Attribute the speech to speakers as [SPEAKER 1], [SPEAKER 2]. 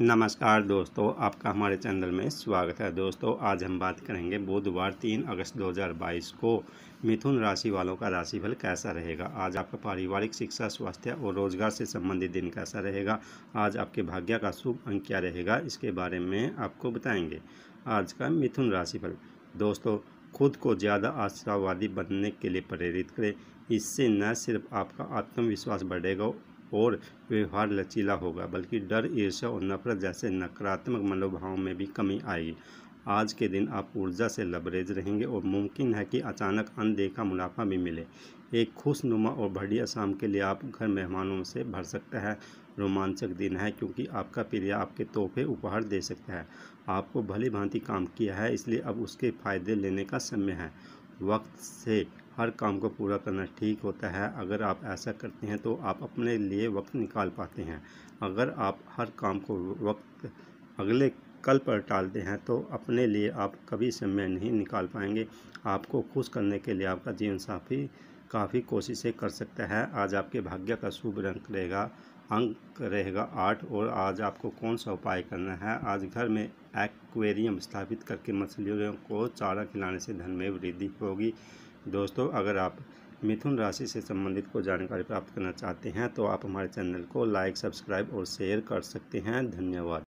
[SPEAKER 1] नमस्कार दोस्तों आपका हमारे चैनल में स्वागत है दोस्तों आज हम बात करेंगे बुधवार तीन अगस्त 2022 को मिथुन राशि वालों का राशिफल कैसा रहेगा आज आपका पारिवारिक शिक्षा स्वास्थ्य और रोजगार से संबंधित दिन कैसा रहेगा आज आपके भाग्य का शुभ अंक क्या रहेगा इसके बारे में आपको बताएंगे आज का मिथुन राशिफल दोस्तों खुद को ज़्यादा आशावादी बनने के लिए प्रेरित करें इससे न सिर्फ आपका आत्मविश्वास बढ़ेगा और व्यवहार लचीला होगा बल्कि डर ईर्ष्या और नफरत जैसे नकारात्मक मनोभाव में भी कमी आएगी आज के दिन आप ऊर्जा से लबरेज रहेंगे और मुमकिन है कि अचानक अनदेखा मुनाफा भी मिले एक खुशनुमा और बढ़िया शाम के लिए आप घर मेहमानों से भर सकते हैं रोमांचक दिन है क्योंकि आपका प्रिय आपके तोहफे उपहार दे सकता है आपको भली भांति काम किया है इसलिए अब उसके फ़ायदे लेने का समय है वक्त से हर काम को पूरा करना ठीक होता है अगर आप ऐसा करते हैं तो आप अपने लिए वक्त निकाल पाते हैं अगर आप हर काम को वक्त अगले कल पर टालते हैं तो अपने लिए आप कभी समय नहीं निकाल पाएंगे आपको खुश करने के लिए आपका जीवन साफी काफ़ी कोशिशें कर सकता है आज आपके भाग्य का शुभ रंग रहेगा अंक रहेगा आठ और आज आपको कौन सा उपाय करना है आज घर में एक्वेरियम स्थापित करके मछलियों को चारा खिलाने से धन में वृद्धि होगी दोस्तों अगर आप मिथुन राशि से संबंधित कोई जानकारी प्राप्त करना चाहते हैं तो आप हमारे चैनल को लाइक सब्सक्राइब और शेयर कर सकते हैं धन्यवाद